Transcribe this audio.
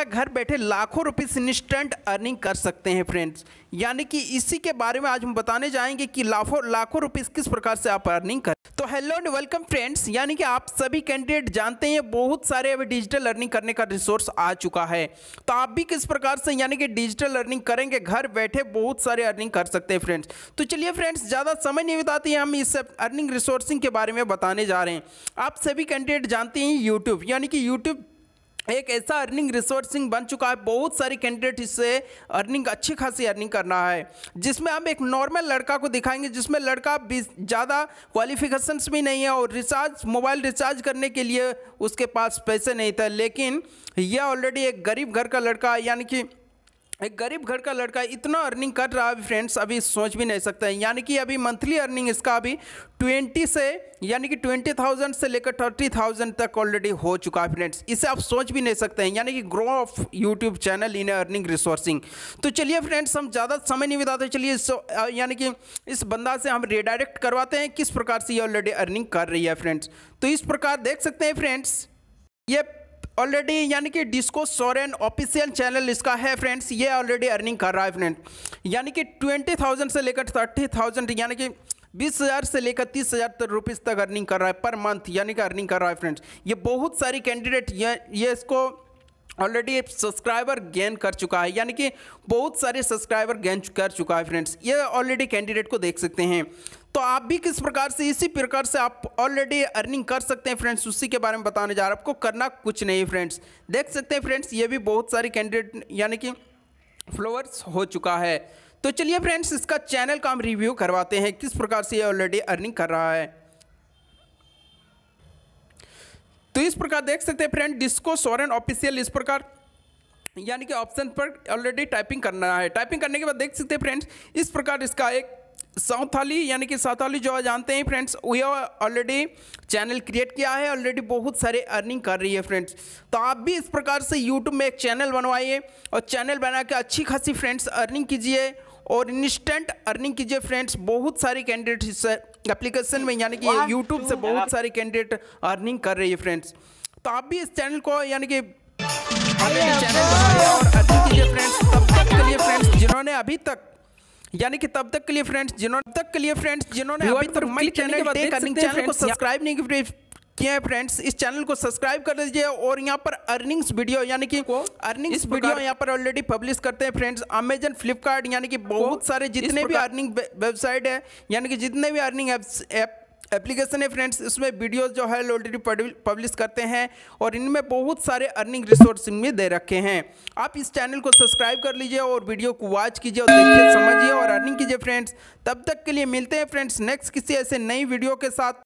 है घर बैठे लाखों रुपीस इंस्टेंट अर्निंग कर सकते हैं फ्रेंड्स यानी कि इसी के बारे में आज हम बताने जाएंगे कि लाखों लाखों रुपीस किस प्रकार से आप अर्निंग कर तो हेलो एंड वेलकम फ्रेंड्स यानी कि आप सभी कैंडिडेट जानते हैं बहुत सारे अभी डिजिटल अर्निंग करने का रिसोर्स आ चुका है तो आप भी किस प्रकार से यानी कि डिजिटल अर्निंग करेंगे घर बैठे बहुत सारे अर्निंग कर सकते हैं फ्रेंड्स तो चलिए फ्रेंड्स ज़्यादा समय नहीं बिताते हम इस अर्निंग रिसोर्सिंग के बारे में बताने जा रहे हैं आप सभी कैंडिडेट जानते हैं यूट्यूब यानी कि यूट्यूब एक ऐसा अर्निंग रिसोर्सिंग बन चुका है बहुत सारी कैंडिडेट इससे अर्निंग अच्छी खासी अर्निंग करना है जिसमें हम एक नॉर्मल लड़का को दिखाएंगे जिसमें लड़का ज़्यादा क्वालिफिकेशंस भी नहीं है और रिचार्ज मोबाइल रिचार्ज करने के लिए उसके पास पैसे नहीं थे लेकिन यह ऑलरेडी एक गरीब घर का लड़का यानी कि एक गरीब घर का लड़का इतना अर्निंग कर रहा है फ्रेंड्स अभी सोच भी नहीं सकते हैं यानी कि अभी मंथली अर्निंग इसका अभी ट्वेंटी से यानी कि ट्वेंटी थाउजेंड से लेकर थर्टी थाउजेंड तक ऑलरेडी हो चुका है फ्रेंड्स इसे आप सोच भी नहीं सकते हैं यानी कि grow of YouTube channel in earning resourcing तो चलिए फ्रेंड्स हम ज़्यादा समय नहीं बिताते चलिए इस यानी कि इस बंदा से हम रिडायरेक्ट करवाते हैं किस प्रकार से ये ऑलरेडी अर्निंग कर रही है फ्रेंड्स तो इस प्रकार देख सकते हैं फ्रेंड्स ये ऑलरेडी यानी कि डिस्को सोरेन ऑफिशियल चैनल इसका है फ्रेंड्स ये ऑलरेडी अर्निंग कर रहा है फ्रेंड यानी कि ट्वेंटी थाउजेंड से लेकर थर्टी थाउजेंड यानी कि बीस हज़ार से लेकर तीस हज़ार तक रुपीज़ तक अर्निंग कर रहा है पर मंथ यानी कि अर्निंग कर रहा है फ्रेंड्स ये बहुत सारी कैंडिडेट ये ये इसको ऑलरेडी सब्सक्राइबर गेन कर चुका है यानी कि बहुत सारे सब्सक्राइबर गेन कर चुका है फ्रेंड्स ये ऑलरेडी कैंडिडेट को देख सकते हैं तो आप भी किस प्रकार से इसी प्रकार से आप ऑलरेडी अर्निंग कर सकते हैं फ्रेंड्स उसी के बारे में बताने जा रहा हूँ आपको करना कुछ नहीं फ्रेंड्स देख सकते हैं फ्रेंड्स ये भी बहुत सारे कैंडिडेट यानी कि फ्लोवर्स हो चुका है तो चलिए फ्रेंड्स इसका चैनल का हम रिव्यू करवाते हैं किस प्रकार से ये ऑलरेडी अर्निंग कर रहा है तो इस प्रकार देख सकते हैं फ्रेंड डिस्को सोरेन ऑफिशियल इस प्रकार यानी कि ऑप्शन पर ऑलरेडी टाइपिंग करना है टाइपिंग करने के बाद देख सकते हैं फ्रेंड्स इस प्रकार इसका एक साउथाली यानी कि साउथाली जो जानते हैं फ्रेंड्स वे ऑलरेडी चैनल क्रिएट किया है ऑलरेडी बहुत सारे अर्निंग कर रही है फ्रेंड्स तो आप भी इस प्रकार से यूट्यूब में एक चैनल बनवाइए और चैनल बना के अच्छी खासी फ्रेंड्स अर्निंग कीजिए और इंस्टेंट अर्निंग कीजिए फ्रेंड्स बहुत सारे कैंडिडेट इस एप्लीकेशन में यानी कि यूट्यूब से बहुत सारे कैंडिडेट अर्निंग कर रही है फ्रेंड्स तो आप भी इस चैनल को यानी कि जिन्होंने अभी तक यानी कि तब तक के लिए फ्रेंड्स जिन्होंने तक के लिए फ्रेंड्स जिन्होंने अभी तक चैनल को सब्सक्राइब नहीं किया किए हैं फ्रेंड्स इस चैनल को सब्सक्राइब कर लीजिए और यहाँ पर अर्निंग्स वीडियो यानी कि अर्निंग्स वीडियो यहाँ पर ऑलरेडी पब्लिश करते हैं फ्रेंड्स अमेजन फ्लिपकार्ट यानी कि बहुत सारे जितने भी अर्निंग वेबसाइट है यानी कि जितने भी अर्निंग ऐप एप्लीकेशन है फ्रेंड्स इसमें वीडियोज जो है ऑलरेडी पब्लिश करते हैं और इनमें बहुत सारे अर्निंग रिसोर्स इनमें दे रखे हैं आप इस चैनल को सब्सक्राइब कर लीजिए और वीडियो को वॉच कीजिए और देखिए समझिए और अर्निंग कीजिए फ्रेंड्स तब तक के लिए मिलते हैं फ्रेंड्स नेक्स्ट किसी ऐसे नई वीडियो के साथ